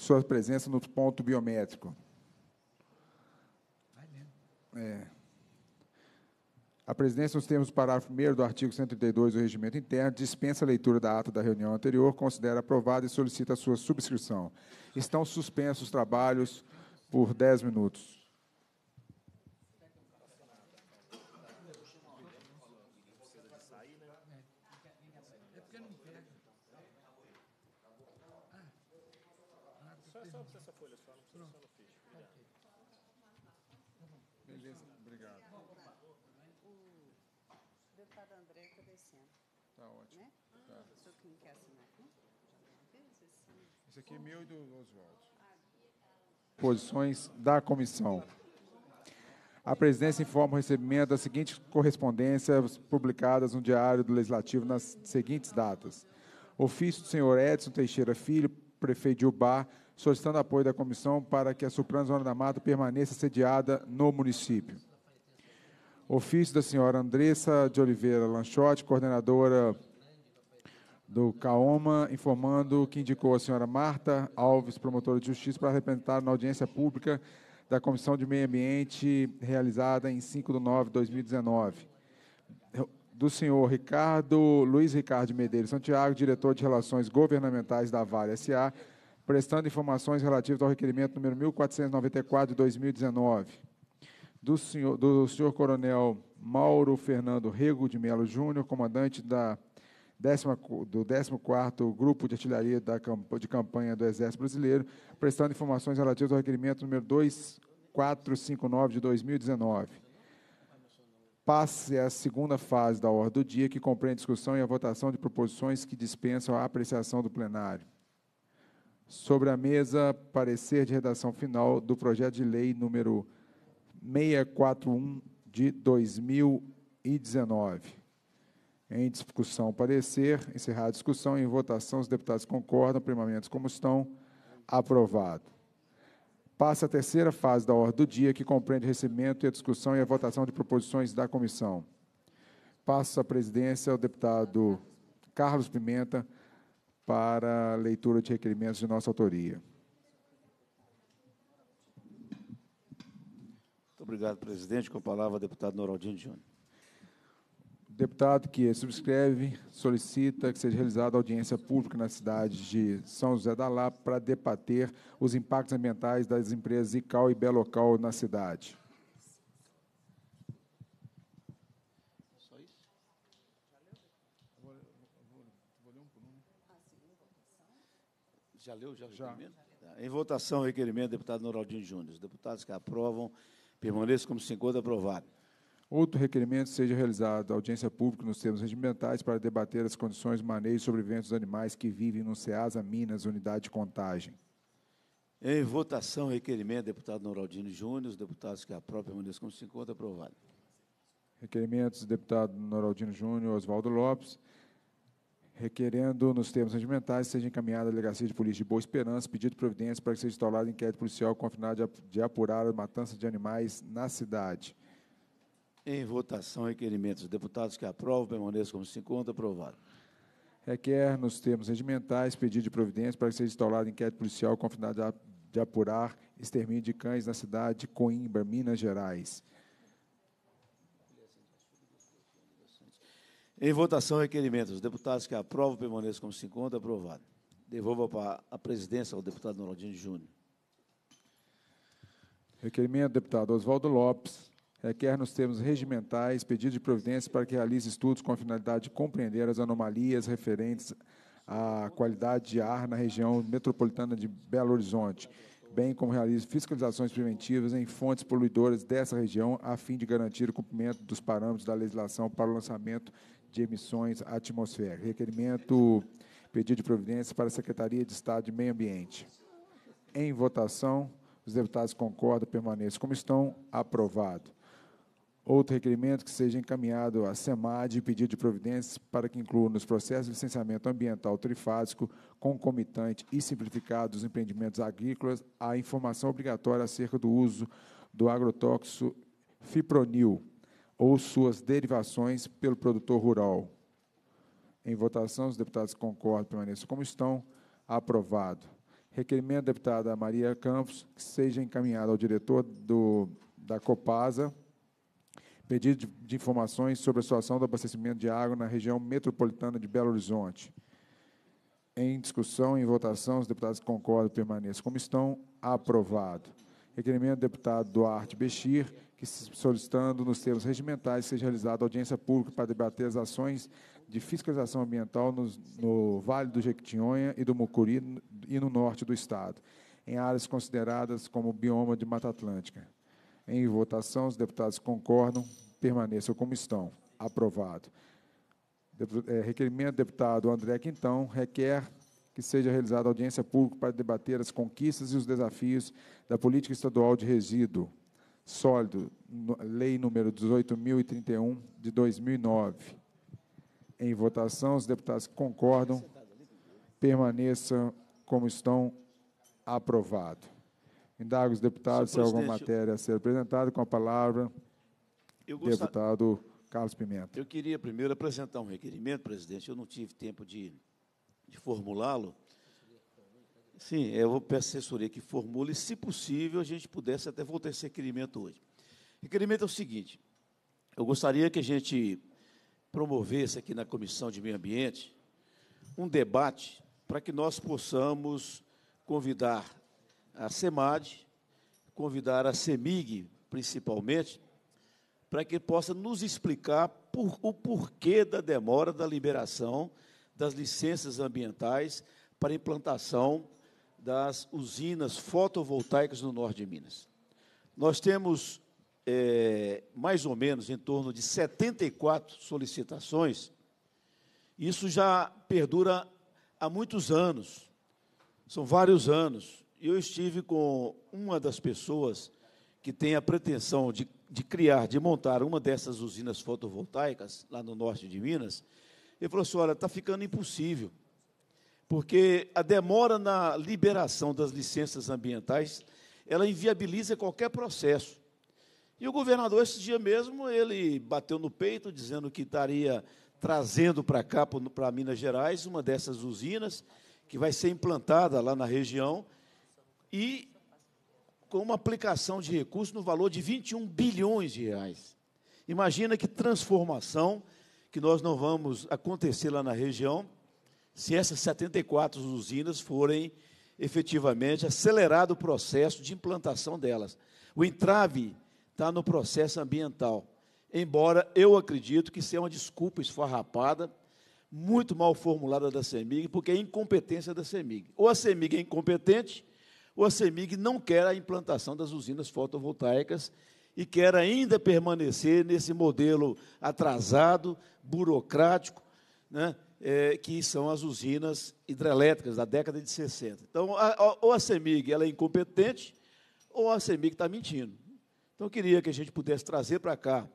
sua presença no ponto biométrico. É. A presidência, nos termos do parágrafo 1 do artigo 132 do Regimento Interno, dispensa a leitura da ata da reunião anterior, considera aprovada e solicita a sua subscrição. Estão suspensos os trabalhos por 10 minutos. Esse aqui é meu e do Oswaldo. Posições da comissão. A presidência informa o recebimento das seguintes correspondências publicadas no Diário do Legislativo nas seguintes datas. Ofício do senhor Edson Teixeira Filho, prefeito de Ubá, solicitando apoio da comissão para que a Supran Zona da Mata permaneça sediada no município. Ofício da senhora Andressa de Oliveira Lanchote, coordenadora do CAOMA, informando que indicou a senhora Marta Alves, promotora de justiça, para representar na audiência pública da Comissão de Meio Ambiente, realizada em 5 de nove de 2019. Do senhor Ricardo, Luiz Ricardo Medeiros Santiago, diretor de Relações Governamentais da Vale S.A., prestando informações relativas ao requerimento número 1494 de 2019. Do senhor, do senhor Coronel Mauro Fernando Rego de Melo Júnior, comandante da do 14º Grupo de Artilharia de Campanha do Exército Brasileiro, prestando informações relativas ao requerimento número 2459 de 2019 passe à segunda fase da ordem do dia, que compreende a discussão e a votação de proposições que dispensam a apreciação do plenário. Sobre a mesa, parecer de redação final do projeto de lei número 641 de 2019. Em discussão, parecer. Encerrada a discussão. Em votação, os deputados concordam. Primamentos como estão. Aprovado. Passa a terceira fase da ordem do dia, que compreende o recebimento e a discussão e a votação de proposições da comissão. Passo a presidência ao deputado Carlos Pimenta para leitura de requerimentos de nossa autoria. Muito obrigado, presidente. Com a palavra, deputado Noraldinho Júnior. Deputado que subscreve, solicita que seja realizada audiência pública na cidade de São José da Lapa para debater os impactos ambientais das empresas ICAL e Belocal na cidade. Já leu já o requerimento? Já. Em votação, requerimento, deputado Noraldinho Júnior. Os deputados que aprovam permaneçam como se encontra aprovado. Outro requerimento seja realizado audiência pública nos termos regimentais para debater as condições manejo e sobrevivência dos animais que vivem no SEASA Minas, unidade de contagem. Em votação, requerimento, deputado Noraldino Júnior, os deputados que própria permaneçam como se encontra, aprovado. Requerimentos, deputado Noraldino Júnior, Oswaldo Lopes, requerendo, nos termos regimentais, seja encaminhada à Delegacia de Polícia de Boa Esperança, pedido de providência para que seja instaurado inquérito policial com a finalidade de apurar a matança de animais na cidade. Em votação, requerimentos. Deputados que aprovam, permaneçam como se encontra. Aprovado. Requer, nos termos regimentais, pedido de providência para que seja instaurado inquérito policial com a finalidade de apurar extermínio de cães na cidade de Coimbra, Minas Gerais. Em votação, requerimentos. Deputados que aprovam, permaneçam como se encontra. Aprovado. Devolva para a presidência ao deputado Noraldinho Júnior. Requerimento, deputado Oswaldo Lopes, requer é, nos termos regimentais pedido de providência para que realize estudos com a finalidade de compreender as anomalias referentes à qualidade de ar na região metropolitana de Belo Horizonte, bem como realize fiscalizações preventivas em fontes poluidoras dessa região, a fim de garantir o cumprimento dos parâmetros da legislação para o lançamento de emissões atmosféricas. Requerimento pedido de providência para a Secretaria de Estado de Meio Ambiente. Em votação, os deputados concordam, permaneçam como estão. Aprovado. Outro requerimento que seja encaminhado à SEMAD e pedido de providências para que inclua nos processos de licenciamento ambiental trifásico, concomitante e simplificado dos empreendimentos agrícolas a informação obrigatória acerca do uso do agrotóxico fipronil ou suas derivações pelo produtor rural. Em votação, os deputados concordam permaneçam como estão. Aprovado. Requerimento da deputada Maria Campos que seja encaminhado ao diretor do, da Copasa pedido de, de informações sobre a situação do abastecimento de água na região metropolitana de Belo Horizonte. Em discussão e votação, os deputados concordam concordam permaneçam como estão. Aprovado. Requerimento do deputado Duarte Bechir, que solicitando nos termos regimentais seja realizada audiência pública para debater as ações de fiscalização ambiental no, no Vale do Jequitinhonha e do Mucuri e no norte do Estado, em áreas consideradas como bioma de Mata Atlântica. Em votação, os deputados concordam, permaneçam como estão. Aprovado. É, requerimento do deputado André Quintão requer que seja realizada audiência pública para debater as conquistas e os desafios da política estadual de resíduo sólido, lei número 18.031, de 2009. Em votação, os deputados que concordam, permaneçam como estão, aprovado. Indago os deputados se há alguma matéria a ser apresentada. Com a palavra, gostar... deputado Carlos Pimenta. Eu queria primeiro apresentar um requerimento, presidente. Eu não tive tempo de, de formulá-lo. Sim, eu vou peço à assessoria que formule, se possível, a gente pudesse até voltar esse requerimento hoje. O requerimento é o seguinte: eu gostaria que a gente promovesse aqui na Comissão de Meio Ambiente um debate para que nós possamos convidar a SEMAD, convidar a CEMIG, principalmente, para que possa nos explicar por, o porquê da demora da liberação das licenças ambientais para implantação das usinas fotovoltaicas no norte de Minas. Nós temos é, mais ou menos em torno de 74 solicitações. Isso já perdura há muitos anos, são vários anos eu estive com uma das pessoas que tem a pretensão de, de criar, de montar uma dessas usinas fotovoltaicas lá no norte de Minas. Ele falou assim: olha, está ficando impossível, porque a demora na liberação das licenças ambientais ela inviabiliza qualquer processo. E o governador, esse dia mesmo, ele bateu no peito, dizendo que estaria trazendo para cá, para Minas Gerais, uma dessas usinas que vai ser implantada lá na região e com uma aplicação de recursos no valor de 21 bilhões de reais. Imagina que transformação que nós não vamos acontecer lá na região se essas 74 usinas forem efetivamente acelerado o processo de implantação delas. O entrave está no processo ambiental, embora eu acredito que isso é uma desculpa esfarrapada, muito mal formulada da CEMIG, porque é incompetência da CEMIG. Ou a CEMIG é incompetente, o ACEMIG não quer a implantação das usinas fotovoltaicas e quer ainda permanecer nesse modelo atrasado, burocrático, né, é, que são as usinas hidrelétricas da década de 60. Então, a, a, ou a CEMIG ela é incompetente, ou a CEMIG está mentindo. Então, eu queria que a gente pudesse trazer para cá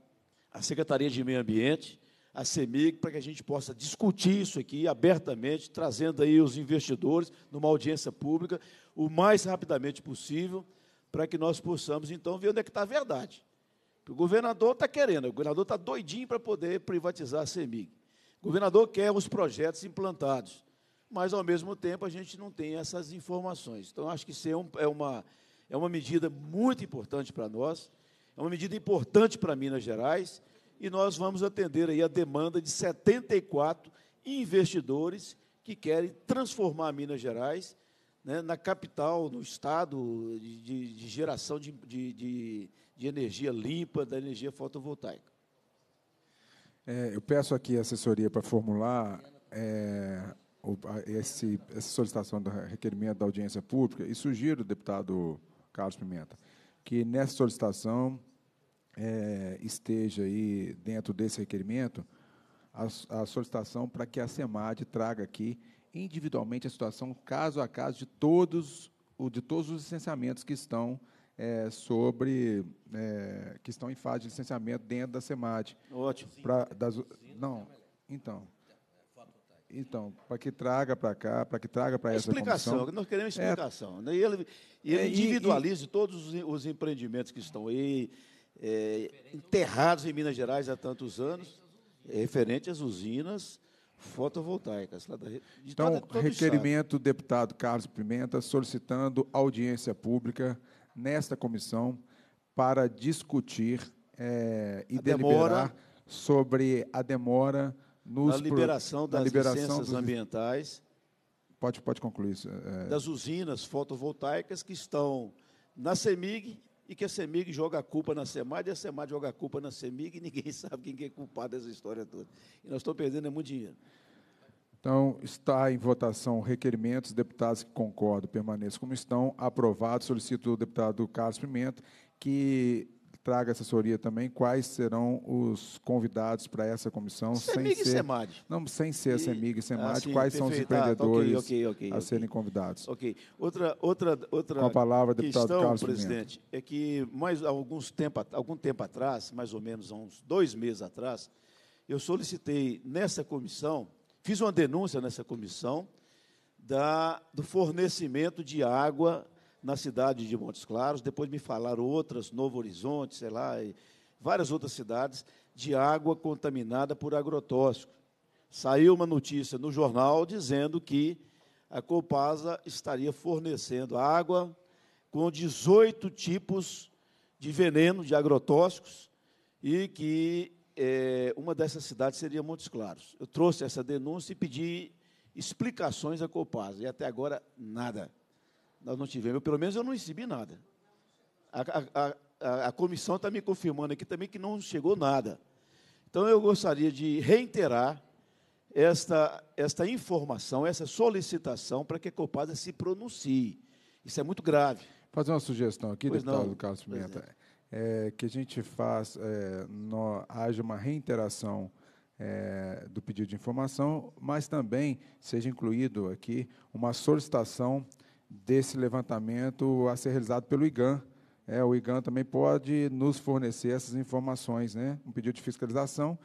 a Secretaria de Meio Ambiente, a CEMIG, para que a gente possa discutir isso aqui abertamente, trazendo aí os investidores numa audiência pública o mais rapidamente possível, para que nós possamos, então, ver onde é que está a verdade. o governador está querendo, o governador está doidinho para poder privatizar a CEMIG. O governador quer os projetos implantados, mas, ao mesmo tempo, a gente não tem essas informações. Então, acho que isso é, um, é uma, é uma medida muito importante para nós, é uma medida importante para Minas Gerais, e nós vamos atender aí a demanda de 74 investidores que querem transformar Minas Gerais né, na capital, no estado de, de geração de, de, de, energia limpa, da energia fotovoltaica. É, eu peço aqui a assessoria para formular é, esse, essa solicitação do requerimento da audiência pública e sugiro, deputado Carlos Pimenta, que nessa solicitação é, esteja aí dentro desse requerimento a, a solicitação para que a SEMAD traga aqui individualmente a situação, caso a caso, de todos, de todos os licenciamentos que estão é, sobre é, que estão em fase de licenciamento dentro da SEMAD. Ótimo. Pra, das, não, então. Então, para que traga para cá, para que traga para essa explicação. Comissão. Nós queremos é. explicação. Né? É, E ele, ele individualize e, todos os, os empreendimentos que estão aí, é, enterrados em Minas Gerais há tantos anos, é, referente às usinas fotovoltaicas. então, toda, requerimento, deputado Carlos Pimenta, solicitando audiência pública nesta comissão para discutir é, e a deliberar sobre a demora nos, na liberação das na liberação licenças dos, ambientais. Pode, pode concluir isso. É, é, das usinas fotovoltaicas que estão na CEMIG e que a CEMIG joga a culpa na SEMAD, e a SEMAD joga a culpa na CEMIG, e ninguém sabe quem é culpado dessa história toda. E nós estamos perdendo é muito dinheiro. Então, está em votação requerimentos, deputados que concordam permaneçam como estão, aprovado, solicito o deputado Carlos Pimenta que traga assessoria também quais serão os convidados para essa comissão CEMIG sem ser, e CEMAD. não sem ser e, CEMIG e CEMAD, ah, sim, quais perfeito. são os ah, tá, empreendedores ah, okay, okay, okay, a serem convidados. OK. Outra outra outra Com a palavra questão, deputado Carlos presidente, Pimenta. é que mais alguns tempo algum tempo atrás, mais ou menos há uns dois meses atrás, eu solicitei nessa comissão, fiz uma denúncia nessa comissão da do fornecimento de água na cidade de Montes Claros, depois me falaram outras, Novo Horizonte, sei lá, e várias outras cidades, de água contaminada por agrotóxico. Saiu uma notícia no jornal dizendo que a Copasa estaria fornecendo água com 18 tipos de veneno, de agrotóxicos, e que é, uma dessas cidades seria Montes Claros. Eu trouxe essa denúncia e pedi explicações à Copasa, e até agora nada. Nós não tivemos. pelo menos eu não recebi nada. A, a, a, a comissão está me confirmando aqui também que não chegou nada. Então eu gostaria de reiterar esta, esta informação, essa solicitação para que a Copasa se pronuncie. Isso é muito grave. Fazer uma sugestão aqui, pois deputado não, Carlos Pimenta, é. é, que a gente faz, é, no, haja uma reinteração é, do pedido de informação, mas também seja incluído aqui uma solicitação desse levantamento a ser realizado pelo IGAN. É, o IGAN também pode nos fornecer essas informações, né? um pedido de fiscalização,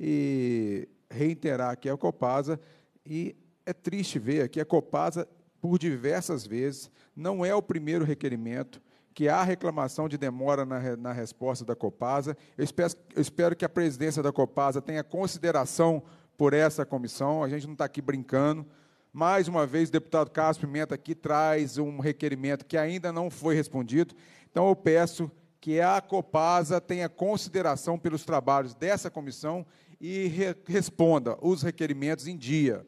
e reiterar aqui a Copasa, e é triste ver que a Copasa, por diversas vezes, não é o primeiro requerimento, que há reclamação de demora na, na resposta da Copasa. Eu espero, eu espero que a presidência da Copasa tenha consideração por essa comissão, a gente não está aqui brincando, mais uma vez, o deputado Carlos Pimenta aqui traz um requerimento que ainda não foi respondido. Então, eu peço que a Copasa tenha consideração pelos trabalhos dessa comissão e re responda os requerimentos em dia.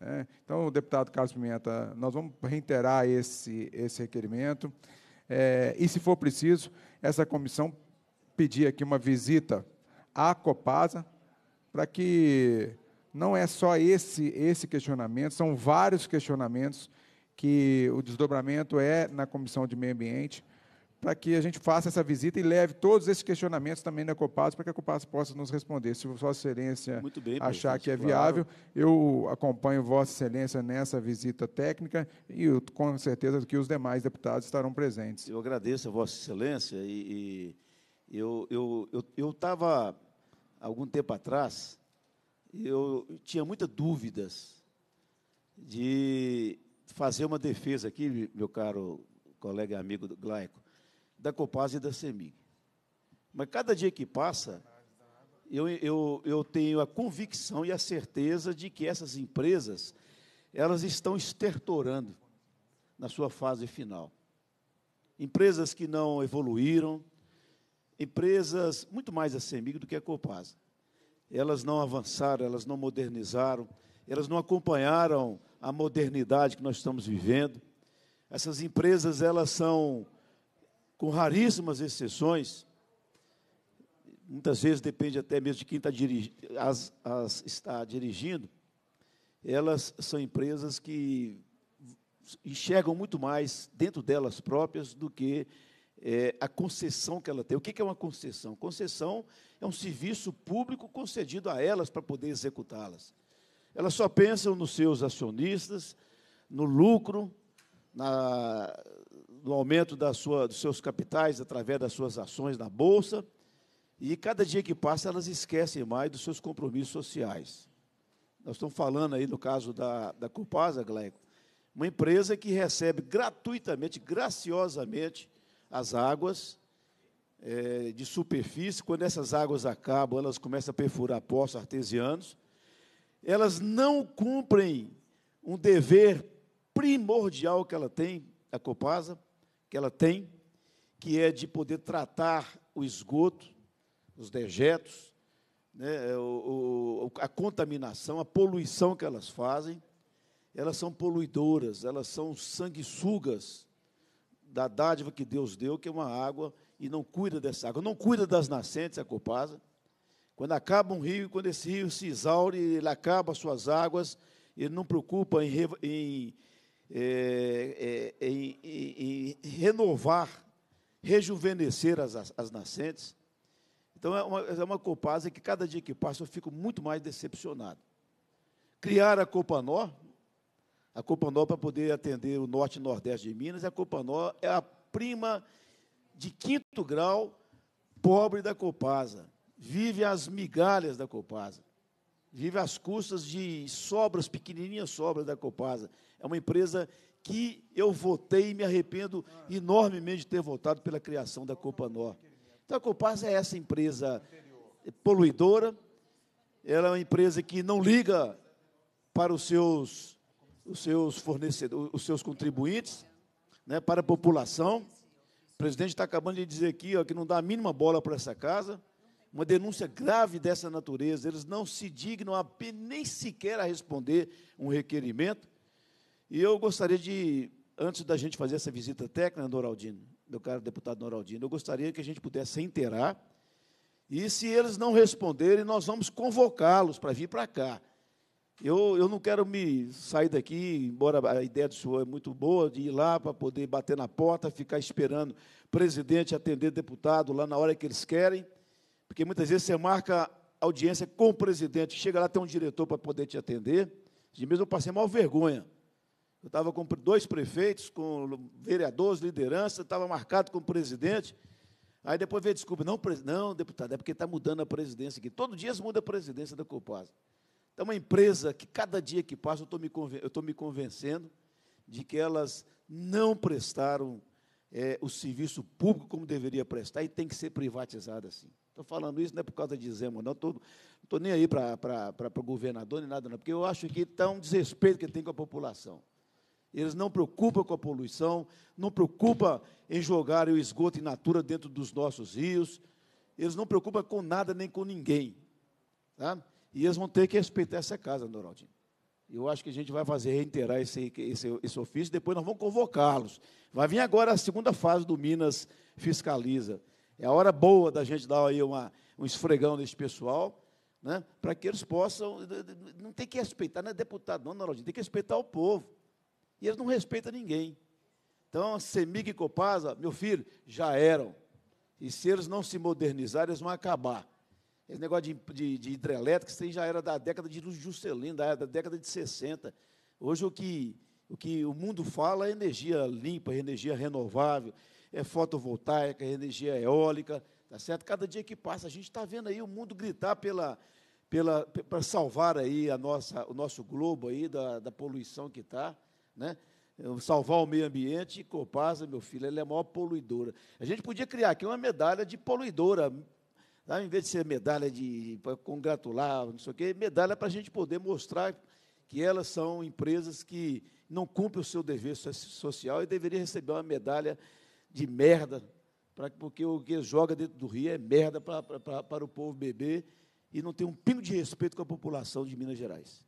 É, então, deputado Carlos Pimenta, nós vamos reiterar esse, esse requerimento. É, e, se for preciso, essa comissão pedir aqui uma visita à Copasa para que não é só esse, esse questionamento, são vários questionamentos que o desdobramento é na Comissão de Meio Ambiente, para que a gente faça essa visita e leve todos esses questionamentos também na Copaz, para que a Copaz possa nos responder. Se Vossa Excelência bem, achar que é viável, claro. eu acompanho Vossa Excelência nessa visita técnica e eu, com certeza que os demais deputados estarão presentes. Eu agradeço a Vossa Excelência e, e eu estava, eu, eu, eu algum tempo atrás, eu tinha muitas dúvidas de fazer uma defesa aqui, meu caro colega e amigo Glaico, da Copaz e da Semig. Mas cada dia que passa, eu, eu, eu tenho a convicção e a certeza de que essas empresas, elas estão estertorando na sua fase final. Empresas que não evoluíram, empresas, muito mais a Semig do que a Copasa elas não avançaram, elas não modernizaram, elas não acompanharam a modernidade que nós estamos vivendo. Essas empresas, elas são, com raríssimas exceções, muitas vezes depende até mesmo de quem está, as, as está dirigindo, elas são empresas que enxergam muito mais dentro delas próprias do que é, a concessão que ela tem. O que é uma concessão? Concessão é um serviço público concedido a elas para poder executá-las. Elas só pensam nos seus acionistas, no lucro, na, no aumento da sua, dos seus capitais através das suas ações na bolsa. E cada dia que passa, elas esquecem mais dos seus compromissos sociais. Nós estamos falando aí no caso da, da Copasa, Gleico, uma empresa que recebe gratuitamente, graciosamente, as águas é, de superfície. Quando essas águas acabam, elas começam a perfurar poços artesianos. Elas não cumprem um dever primordial que ela tem, a Copasa, que ela tem, que é de poder tratar o esgoto, os dejetos, né, o, o, a contaminação, a poluição que elas fazem, elas são poluidoras, elas são sanguessugas da dádiva que Deus deu, que é uma água, e não cuida dessa água, não cuida das nascentes, é a copasa Quando acaba um rio, quando esse rio se exaure, ele acaba suas águas, ele não preocupa em, em, é, é, em, em, em renovar, rejuvenescer as, as nascentes. Então é uma, é uma copasa que cada dia que passa eu fico muito mais decepcionado. Criar a Copanó, a Copanó, para poder atender o norte e nordeste de Minas, a Copanó é a prima de quinto grau pobre da Copasa. Vive às migalhas da Copasa. Vive às custas de sobras, pequenininhas sobras da Copasa. É uma empresa que eu votei e me arrependo enormemente de ter votado pela criação da Copanó. Então, a Copasa é essa empresa poluidora, ela é uma empresa que não liga para os seus os seus fornecedores, os seus contribuintes, né, para a população. O presidente está acabando de dizer aqui ó, que não dá a mínima bola para essa casa. Uma denúncia grave dessa natureza, eles não se dignam a, nem sequer a responder um requerimento. E eu gostaria de, antes da gente fazer essa visita técnica, Noraldino, né, meu caro deputado Noraldino, eu gostaria que a gente pudesse inteirar. E se eles não responderem, nós vamos convocá-los para vir para cá. Eu, eu não quero me sair daqui, embora a ideia do senhor é muito boa, de ir lá para poder bater na porta, ficar esperando presidente atender deputado lá na hora que eles querem, porque muitas vezes você marca audiência com o presidente, chega lá, tem um diretor para poder te atender. De mesmo eu passei mal vergonha. Eu estava com dois prefeitos, com vereadores, liderança, estava marcado com o presidente. Aí depois veio desculpa, não, não, deputado, é porque está mudando a presidência aqui. Todo dia muda a presidência da Copasa. Então, uma empresa que cada dia que passa eu estou me convencendo de que elas não prestaram é, o serviço público como deveria prestar e tem que ser privatizada assim. Estou falando isso não é por causa de Zemo, não. Estou tô, tô nem aí para o governador nem nada, não, porque eu acho que está um desrespeito que tem com a população. Eles não preocupam com a poluição, não preocupam em jogar o esgoto in natura dentro dos nossos rios, eles não preocupam com nada nem com ninguém. Tá? E eles vão ter que respeitar essa casa, Noraldinho. Eu acho que a gente vai fazer reiterar esse, esse, esse ofício, depois nós vamos convocá-los. Vai vir agora a segunda fase do Minas Fiscaliza. É a hora boa da gente dar aí uma, um esfregão nesse pessoal, né, para que eles possam. Não tem que respeitar, não é deputado, não, Noraldinho, tem que respeitar o povo. E eles não respeitam ninguém. Então, Semig e Copasa, meu filho, já eram. E se eles não se modernizarem, eles vão acabar. Esse negócio de, de, de hidrelétrica, isso aí já era da década de Juscelino, da, da década de 60. Hoje o que, o que o mundo fala é energia limpa, é energia renovável, é fotovoltaica, é energia eólica, tá certo? Cada dia que passa a gente está vendo aí o mundo gritar pela, pela para salvar aí a nossa, o nosso globo aí da, da poluição que está, né? salvar o meio ambiente, Copasa, meu filho, ela é a maior poluidora. A gente podia criar aqui uma medalha de poluidora, em vez de ser medalha de para congratular, não sei o quê, medalha para a gente poder mostrar que elas são empresas que não cumprem o seu dever social e deveriam receber uma medalha de merda, pra, porque o que joga dentro do rio é merda para, para, para o povo beber e não tem um pingo de respeito com a população de Minas Gerais.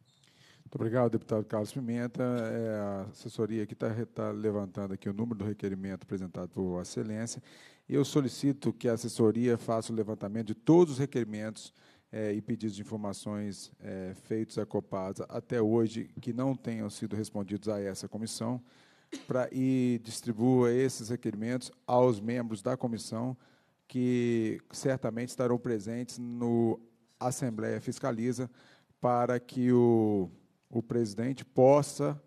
Muito obrigado, deputado Carlos Pimenta. É, a assessoria aqui está tá levantando aqui o número do requerimento apresentado por Vossa Excelência eu solicito que a assessoria faça o levantamento de todos os requerimentos é, e pedidos de informações é, feitos à Copasa até hoje que não tenham sido respondidos a essa comissão pra, e distribua esses requerimentos aos membros da comissão que certamente estarão presentes no Assembleia Fiscaliza para que o, o presidente possa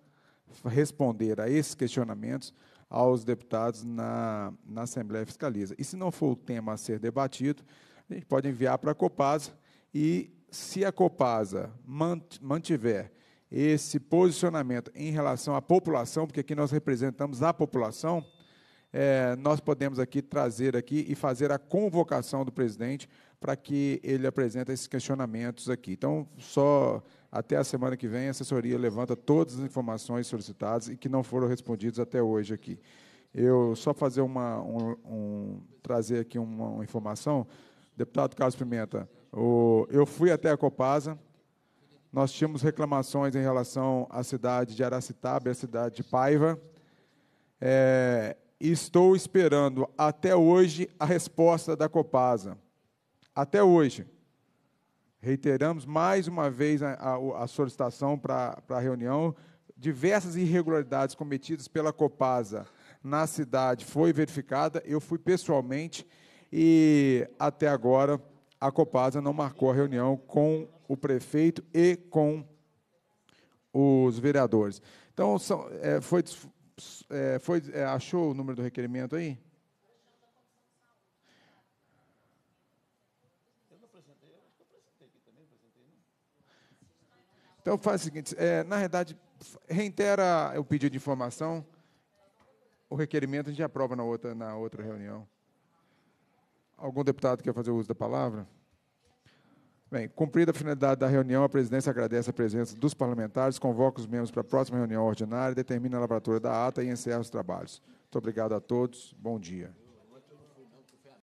responder a esses questionamentos aos deputados na, na Assembleia Fiscaliza. E se não for o tema a ser debatido, a gente pode enviar para a Copasa e, se a Copasa mantiver esse posicionamento em relação à população, porque aqui nós representamos a população, é, nós podemos aqui trazer aqui e fazer a convocação do presidente para que ele apresente esses questionamentos aqui. Então, só até a semana que vem, a assessoria levanta todas as informações solicitadas e que não foram respondidas até hoje aqui. Eu só fazer uma um, um, trazer aqui uma, uma, informação, deputado Carlos Pimenta. O, eu fui até a Copasa. Nós tínhamos reclamações em relação à cidade de Aracitaba e à cidade de Paiva. É, estou esperando até hoje a resposta da Copasa. Até hoje. Reiteramos mais uma vez a, a, a solicitação para a reunião. Diversas irregularidades cometidas pela Copasa na cidade foi verificada. Eu fui pessoalmente e até agora a Copasa não marcou a reunião com o prefeito e com os vereadores. Então, são, é, foi, é, foi é, achou o número do requerimento aí? Então faz o seguinte, é, na verdade reitera o pedido de informação, o requerimento a gente aprova na outra, na outra reunião. Algum deputado quer fazer uso da palavra? Bem, cumprida a finalidade da reunião, a presidência agradece a presença dos parlamentares, convoca os membros para a próxima reunião ordinária, determina a lavratura da ata e encerra os trabalhos. Muito obrigado a todos. Bom dia.